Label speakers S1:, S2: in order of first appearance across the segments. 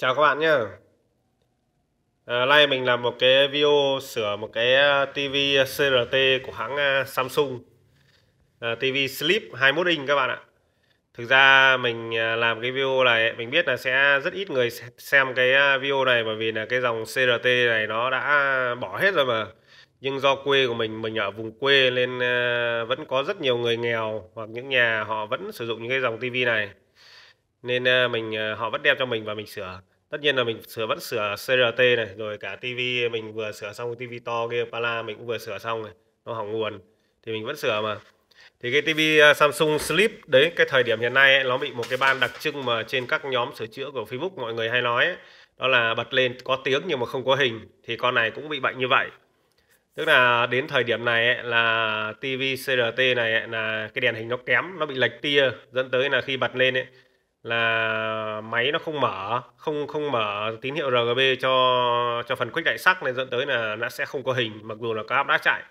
S1: chào các bạn nhé à, nay mình làm một cái video sửa một cái à, TV CRT của hãng à, Samsung à, TV Sleep 21 inch các bạn ạ thực ra mình à, làm cái video này mình biết là sẽ rất ít người xem cái video này bởi vì là cái dòng CRT này nó đã bỏ hết rồi mà nhưng do quê của mình mình ở vùng quê nên vẫn có rất nhiều người nghèo hoặc những nhà họ vẫn sử dụng những cái dòng TV này nên mình họ vẫn đem cho mình và mình sửa tất nhiên là mình sửa vẫn sửa CRT này rồi cả TV mình vừa sửa xong TV to kia Pala mình cũng vừa sửa xong này nó hỏng nguồn thì mình vẫn sửa mà thì cái TV à, Samsung Flip đấy cái thời điểm hiện nay ấy, nó bị một cái ban đặc trưng mà trên các nhóm sửa chữa của Facebook mọi người hay nói ấy, đó là bật lên có tiếng nhưng mà không có hình thì con này cũng bị bệnh như vậy tức là đến thời điểm này ấy, là TV CRT này ấy, là cái đèn hình nó kém nó bị lệch tia dẫn tới là khi bật lên ấy, là máy nó không mở không không mở tín hiệu RGB cho cho phần khuếch đại sắc nên dẫn tới là nó sẽ không có hình mặc dù là các app đã chạy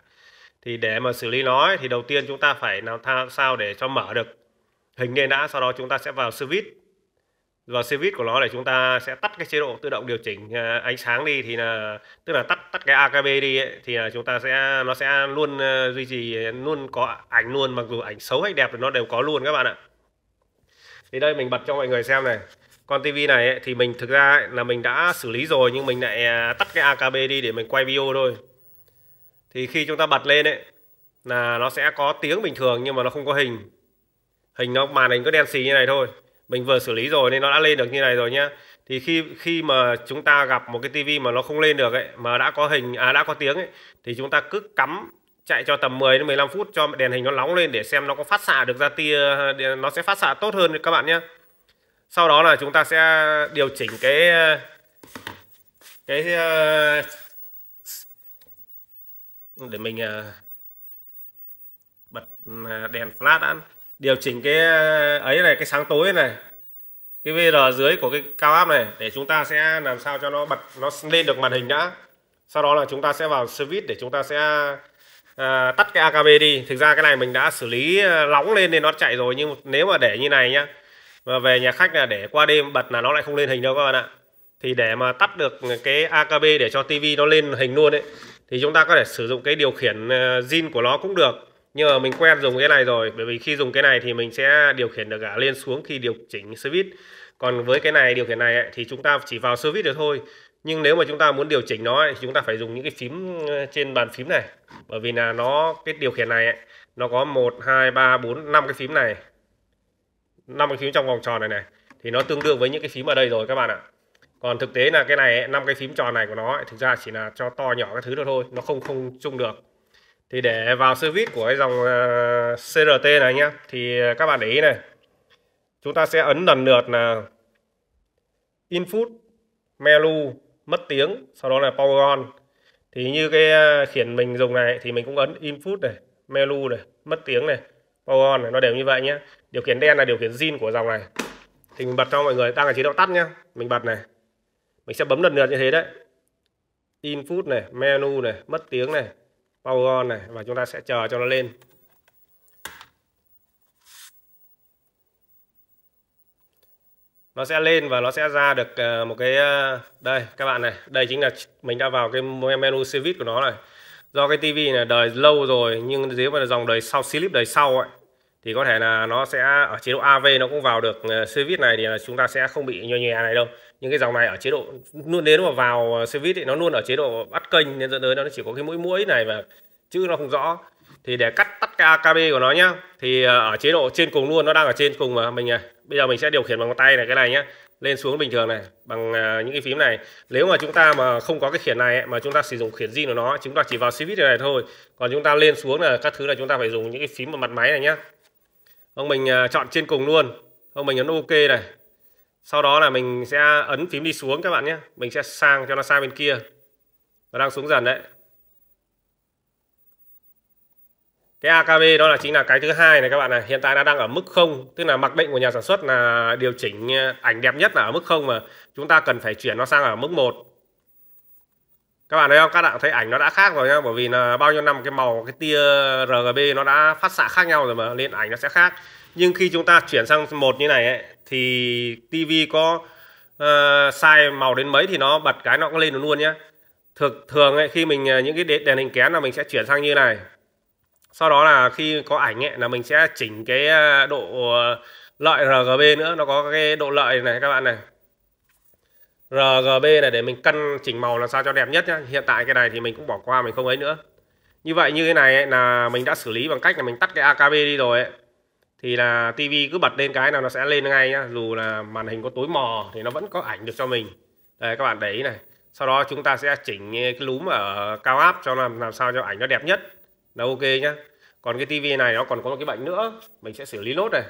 S1: thì để mà xử lý nó ấy, thì đầu tiên chúng ta phải làm sao để cho mở được hình lên đã sau đó chúng ta sẽ vào service vào service của nó để chúng ta sẽ tắt cái chế độ tự động điều chỉnh à, ánh sáng đi thì là tức là tắt tắt cái AKB đi ấy, thì là chúng ta sẽ nó sẽ luôn à, duy trì à, luôn có ảnh luôn mặc dù ảnh xấu hay đẹp thì nó đều có luôn các bạn ạ thì đây mình bật cho mọi người xem này con tivi này ấy, thì mình thực ra ấy, là mình đã xử lý rồi nhưng mình lại à, tắt cái AKB đi để mình quay video thôi thì khi chúng ta bật lên ấy là nó sẽ có tiếng bình thường nhưng mà nó không có hình hình nó màn hình có đen xì như này thôi mình vừa xử lý rồi nên nó đã lên được như này rồi nhá thì khi khi mà chúng ta gặp một cái tivi mà nó không lên được ấy mà đã có hình à đã có tiếng ấy thì chúng ta cứ cắm chạy cho tầm 10 đến 15 phút cho đèn hình nó nóng lên để xem nó có phát xạ được ra tia nó sẽ phát xạ tốt hơn các bạn nhé sau đó là chúng ta sẽ điều chỉnh cái cái ờ, để mình ờ, bật ờ, đèn flash đã điều chỉnh cái ấy này cái sáng tối này cái VR dưới của cái cao áp này để chúng ta sẽ làm sao cho nó bật nó lên được màn hình đã sau đó là chúng ta sẽ vào service để chúng ta sẽ à, tắt cái AKB đi thực ra cái này mình đã xử lý nóng ờ, lên nên nó chạy rồi nhưng nếu mà để như này nhá mà về nhà khách là để qua đêm bật là nó lại không lên hình đâu các bạn ạ thì để mà tắt được cái AKB để cho tv nó lên hình luôn ấy thì chúng ta có thể sử dụng cái điều khiển ờ, zin của nó cũng được nhưng mà mình quen dùng cái này rồi bởi vì khi dùng cái này thì mình sẽ điều khiển được cả lên xuống khi điều chỉnh switch còn với cái này điều khiển này ấy, thì chúng ta chỉ vào service được thôi nhưng nếu mà chúng ta muốn điều chỉnh nó thì chúng ta phải dùng những cái phím ờ, trên bàn phím này bởi vì là nó cái điều khiển này ấy, nó có 1 2 3 4 5 cái phím này 5 cái phím trong vòng tròn này này thì nó tương đương với những cái phím ở đây rồi các bạn ạ còn thực tế là cái này năm cái phím tròn này của nó ấy, thực ra chỉ là cho to nhỏ các thứ đó thôi nó không không chung được thì để vào service của cái dòng ờ, CRT này nhá thì các bạn để ý này chúng ta sẽ ấn lần lượt là input menu mất tiếng sau đó là power on thì như cái à, khiển mình dùng này thì mình cũng ấn input này menu này mất tiếng này power on này nó đều như vậy nhé điều khiển đen là điều khiển zin của dòng này thì mình bật cho mọi người đang ở chế độ tắt nhá mình bật này mình sẽ bấm lần lượt như thế đấy input này menu này mất tiếng này power on này và chúng ta sẽ chờ cho nó lên nó sẽ lên và nó sẽ ra được ờ, một cái ờ, đây các bạn này đây chính là mình đã vào cái menu service của nó này do cái tivi này đời lâu rồi nhưng nếu mà là dòng đời sau slip đời sau ấy thì có thể là nó sẽ ở chế độ AV nó cũng vào được ờ, service này thì là chúng ta sẽ không bị nhòe nhòe này đâu nhưng cái dòng này ở chế độ luôn đến mà vào service thì nó luôn ở chế độ bắt kênh nên dẫn tới nó chỉ có cái mũi mũi này và chữ nó không rõ thì để cắt tắt cái AKB của nó nhá thì ờ, ở chế độ trên cùng luôn nó đang ở trên cùng mà mình ờ, bây giờ mình sẽ điều khiển bằng tay này cái này nhá lên xuống bình thường này bằng ờ, những cái phím này nếu mà chúng ta mà không có cái khiển này mà chúng ta sử dụng khiển di của nó chúng ta chỉ vào switch này thôi còn chúng ta lên xuống là các thứ là chúng ta phải dùng những cái phím ở mặt máy này nhá ông mình chọn trên cùng luôn ông mình ấn ok này sau đó là mình sẽ ấn phím đi xuống các bạn nhé mình sẽ sang cho nó sang bên kia nó đang xuống dần đấy cái AKB đó là chính là cái thứ hai này các bạn này hiện tại nó đang ở mức không tức là mặc định của nhà sản xuất là điều chỉnh ờ, ảnh đẹp nhất là ở mức không mà chúng ta cần phải chuyển nó sang ở mức 1 các bạn thấy không các bạn thấy ảnh nó đã khác rồi nhá bởi vì là bao nhiêu năm cái màu cái tia RGB nó đã phát xạ khác nhau rồi mà lên ảnh nó sẽ khác nhưng khi chúng ta chuyển sang một như này ấy, thì TV có uh, ờ, sai màu đến mấy thì nó bật cái nó cũng lên luôn nhé thường thường ấy, khi mình ờ, những cái đèn hình kén là mình sẽ chuyển sang như này sau đó là khi có ảnh ấy, là mình sẽ chỉnh cái à, độ lợi RGB nữa nó có cái độ lợi này các bạn này RGB này để mình cân chỉnh màu làm sao cho đẹp nhất nhá. hiện tại cái này thì mình cũng bỏ qua mình không ấy nữa như vậy như thế này ấy, là mình đã xử lý bằng cách là mình tắt cái AKB đi rồi ấy. thì là TV cứ bật lên cái nào nó sẽ lên ngay nhá dù là màn hình có tối mò thì nó vẫn có ảnh được cho mình đây các bạn để ý này sau đó chúng ta sẽ chỉnh cái lúm ở cao áp cho làm làm sao cho ảnh nó đẹp nhất là ok nhá còn cái tivi này nó còn có một cái bệnh nữa mình sẽ xử lý nốt này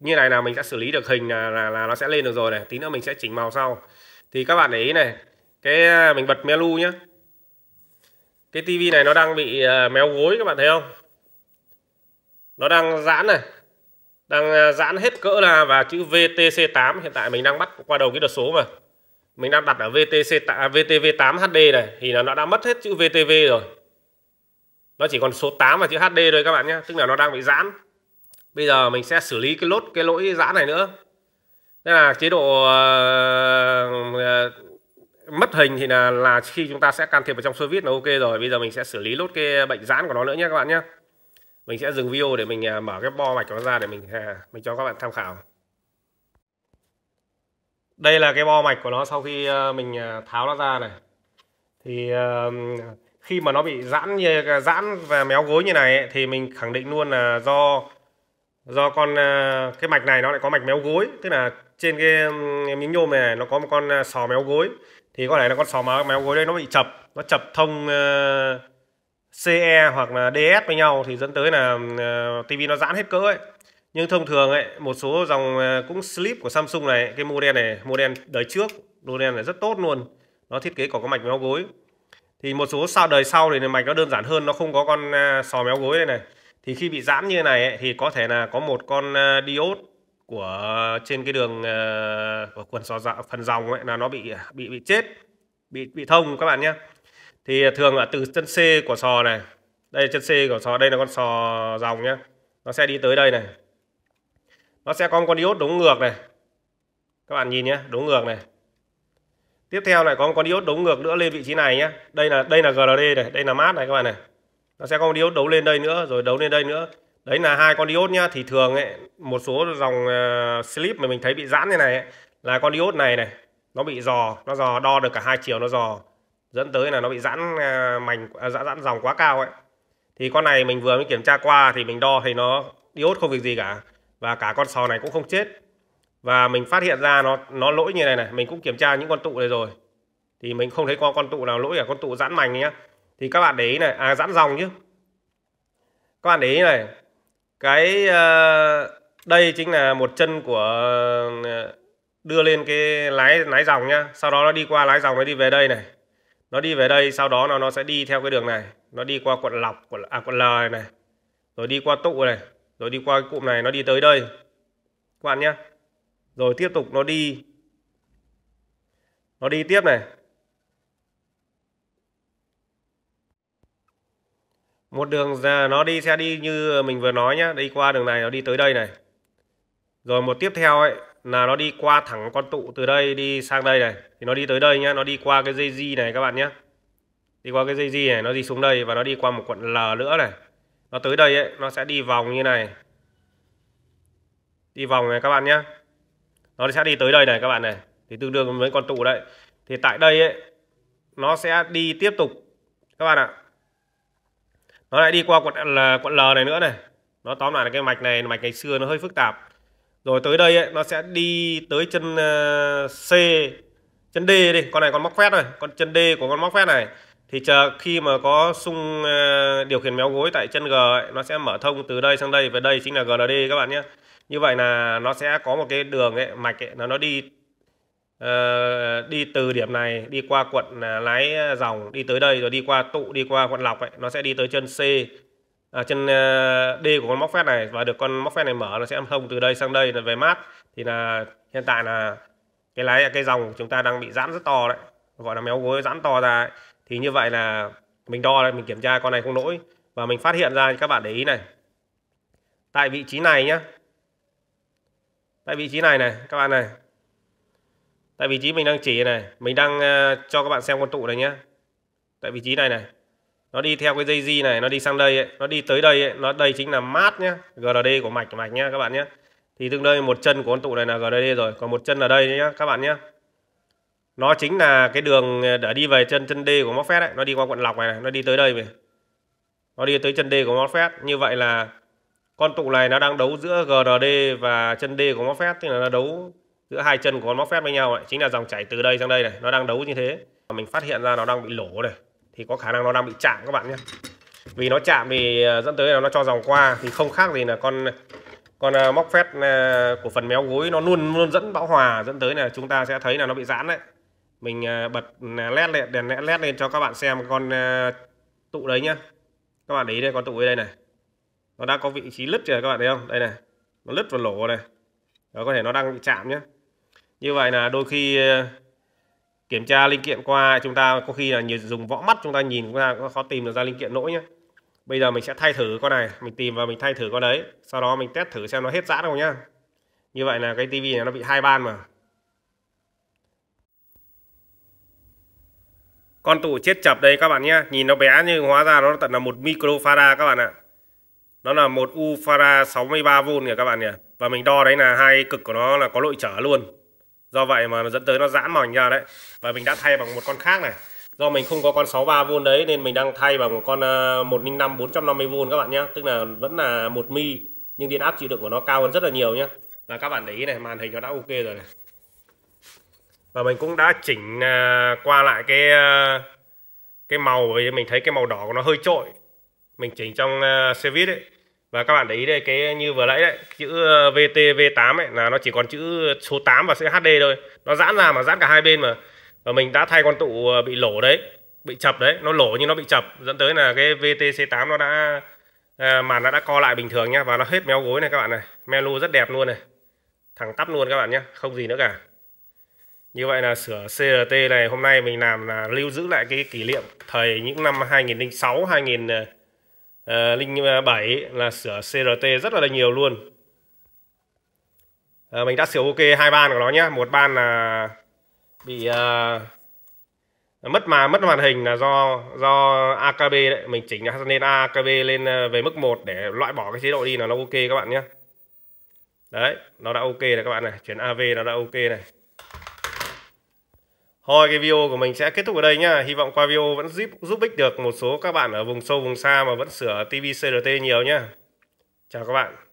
S1: như này là mình sẽ xử lý được hình là, là, là nó sẽ lên được rồi này tí nữa mình sẽ chỉnh màu sau thì các bạn để ý này cái à, mình bật melu nhá cái tivi này nó đang bị à, méo gối các bạn thấy không nó đang giãn này đang à, giãn hết cỡ là và chữ VTC8 hiện tại mình đang bắt qua đầu cái đợt số mà mình đang đặt ở VTC VTV8 HD này thì nó đã mất hết chữ VTV rồi nó chỉ còn số 8 và chữ HD thôi các bạn nhé tức là nó đang bị giãn bây giờ mình sẽ xử lý cái lốt cái lỗi giãn này nữa nên là chế độ ờ, mất hình thì là là khi chúng ta sẽ can thiệp vào trong service là ok rồi bây giờ mình sẽ xử lý lốt cái bệnh giãn của nó nữa nhé các bạn nhé mình sẽ dừng video để mình ờ, mở cái bo mạch của nó ra để mình à, mình cho các bạn tham khảo đây là cái bo mạch của nó sau khi ờ, mình tháo nó ra này thì uh, khi mà nó bị giãn như giãn và méo gối như này ấy, thì mình khẳng định luôn là do do con à, cái mạch này nó lại có mạch méo gối tức là trên cái miếng nhôm này nó có một con à, sò méo gối thì có thể là con sò méo gối đây nó bị chập nó chập thông à, CE hoặc là DS với nhau thì dẫn tới là tivi nó giãn hết cỡ ấy nhưng thông thường ấy một số dòng cũng slip của Samsung này cái model này model đời trước model này rất tốt luôn nó thiết kế có cái mạch méo gối thì một số sao đời sau thì mạch nó đơn giản hơn nó không có con à, sò méo gối này này thì khi bị giãn như này ấy, thì có thể là có một con à, diode của trên cái đường à, của quần sò dạo phần dòng ấy là nó bị bị bị chết bị bị thông các bạn nhé thì thường là từ chân C của sò này đây chân C của sò đây là con sò dòng nhé nó sẽ đi tới đây này nó sẽ có một con diode đúng ngược này các bạn nhìn nhé đúng ngược này tiếp theo lại có một con diode đấu ngược nữa lên vị trí này nhé đây là đây là GRD này đây là mát này các bạn này nó sẽ có con diode đấu lên đây nữa rồi đấu lên đây nữa đấy là hai con diode nhá thì thường ấy một số dòng uh, slip mà mình thấy bị giãn như này ấy, là con diode này này nó bị dò nó dò đo được cả hai chiều nó dò dẫn tới là nó bị giãn uh, mảnh à, giãn giãn dòng quá cao ấy thì con này mình vừa mới kiểm tra qua thì mình đo thì nó diode không việc gì cả và cả con sò này cũng không chết và mình phát hiện ra nó nó lỗi như này này mình cũng kiểm tra những con tụ này rồi thì mình không thấy có con tụ nào lỗi cả con tụ giãn mảnh nhá thì các bạn để ý này à giãn dòng chứ các bạn để ý này cái ờ, đây chính là một chân của ờ, đưa lên cái lái lái dòng nhá sau đó nó đi qua lái dòng nó đi về đây này nó đi về đây sau đó nó nó sẽ đi theo cái đường này nó đi qua quận lọc quận à quận l này, này rồi đi qua tụ này rồi đi qua cụm này nó đi tới đây các bạn nhé rồi tiếp tục nó đi nó đi tiếp này một đường ra nó đi sẽ đi như mình vừa nói nhá đi qua đường này nó đi tới đây này rồi một tiếp theo ấy là nó đi qua thẳng con tụ từ đây đi sang đây này thì nó đi tới đây nhá nó đi qua cái dây di này các bạn nhé đi qua cái dây di này nó đi xuống đây và nó đi qua một quận L nữa này nó tới đây ấy nó sẽ đi vòng như này đi vòng này các bạn nhé nó sẽ đi tới đây này các bạn này thì tương đương với con tụ đấy thì tại đây ấy, nó sẽ đi tiếp tục các bạn ạ nó lại đi qua quận L, quận L này nữa này nó tóm lại là cái mạch này mạch ngày xưa nó hơi phức tạp rồi tới đây ấy, nó sẽ đi tới chân ờ, C chân D đi con này con móc phét rồi con chân D của con móc phét này thì chờ khi mà có xung ờ, điều khiển méo gối tại chân G ấy, nó sẽ mở thông từ đây sang đây về đây chính là GND các bạn nhé như vậy là nó sẽ có một cái đường ấy, mạch ấy, nó nó đi uh, đi từ điểm này đi qua quận à, lái dòng đi tới đây rồi đi qua tụ đi qua quận lọc ấy, nó sẽ đi tới chân C à, chân uh, D của con móc phép này và được con móc phép này mở nó sẽ thông từ đây sang đây là về mát thì là hiện tại là cái lái cái dòng chúng ta đang bị giãn rất to đấy gọi là méo gối giãn to ra ấy. thì như vậy là mình đo mình kiểm tra con này không lỗi và mình phát hiện ra các bạn để ý này tại vị trí này nhá tại vị trí này này các bạn này tại vị trí mình đang chỉ này mình đang ờ, cho các bạn xem con tụ này nhé tại vị trí này này nó đi theo cái dây di này nó đi sang đây ấy. nó đi tới đây ấy. nó đây chính là mát nhé GRD của mạch mạch nhé các bạn nhé thì tương đương một chân của con tụ này là GRD rồi còn một chân ở đây nhé các bạn nhé nó chính là cái đường ờ, để đi về chân chân D của mosfet phép đấy nó đi qua quận lọc này, này. nó đi tới đây về nó đi tới chân D của mosfet như vậy là con tụ này nó đang đấu giữa GRD và chân D của MOSFET tức là nó đấu giữa hai chân của con MOSFET với nhau này chính là dòng chảy từ đây sang đây này nó đang đấu như thế mình phát hiện ra nó đang bị lổ này thì có khả năng nó đang bị chạm các bạn nhé vì nó chạm thì ờ, dẫn tới là nó cho dòng qua thì không khác gì là con con ờ, móc phét ờ, của phần méo gối nó luôn luôn dẫn bão hòa dẫn tới là chúng ta sẽ thấy là nó bị giãn đấy mình bật led lên đèn led lên cho các bạn xem con tụ đấy nhá các bạn để ý đây con tụ ở đây này nó đang có vị trí lứt rồi các bạn thấy không đây này nó lứt vào lỗ này đó có thể nó đang bị chạm nhé như vậy là đôi khi ờ, kiểm tra linh kiện qua chúng ta có khi là nhiều dùng võ mắt chúng ta nhìn chúng ta khó tìm được ra linh kiện lỗi nhé bây giờ mình sẽ thay thử con này mình tìm và mình thay thử con đấy sau đó mình test thử xem nó hết giãn không nhá như vậy là cái tivi này nó bị hai ban mà con tủ chết chập đây các bạn nhé nhìn nó bé nhưng hóa ra nó tận là một microfarad các bạn ạ đó là một U Fara 63V kìa các bạn nhỉ. Và mình đo đấy là hai cực của nó là có lội trở luôn. Do vậy mà nó dẫn tới nó giãn mảnh ra đấy. Và mình đã thay bằng một con khác này. Do mình không có con 63V đấy nên mình đang thay bằng một con 105 ờ, 450V các bạn nhé. Tức là vẫn là một mi nhưng điện áp chịu đựng của nó cao hơn rất là nhiều nhé. Và các bạn để ý này, màn hình nó đã ok rồi này. Và mình cũng đã chỉnh ờ, qua lại cái ờ, cái màu bởi vì mình thấy cái màu đỏ của nó hơi trội mình chỉnh trong ờ, xe buýt đấy và các bạn để ý đây cái như vừa nãy đấy chữ ờ, VTV8 ấy là nó chỉ còn chữ số 8 và chữ HD thôi nó giãn ra mà giãn cả hai bên mà và mình đã thay con tụ ờ, bị lổ đấy bị chập đấy nó lổ nhưng nó bị chập dẫn tới là cái VTC8 nó đã màn nó đã co lại bình thường nhá và nó hết méo gối này các bạn này menu rất đẹp luôn này thẳng tắp luôn các bạn nhé không gì nữa cả như vậy là sửa CRT này hôm nay mình làm là lưu giữ lại cái kỷ niệm thời những năm 2006 2000 Ờ, à, 07 là sửa CRT rất là nhiều luôn à, mình đã sửa ok hai ban của nó nhá một ban là bị à, mất mà mất màn hình là do do AKB đấy mình chỉnh lên AKB à, lên về mức 1 để loại bỏ cái chế độ đi là nó ok các bạn nhé đấy nó đã ok rồi các bạn này chuyển AV nó đã ok này Thôi cái video của mình sẽ kết thúc ở đây nhá. Hy vọng qua video vẫn giúp giúp ích được một số các bạn ở vùng sâu vùng xa mà vẫn sửa TV CRT nhiều nhá. Chào các bạn.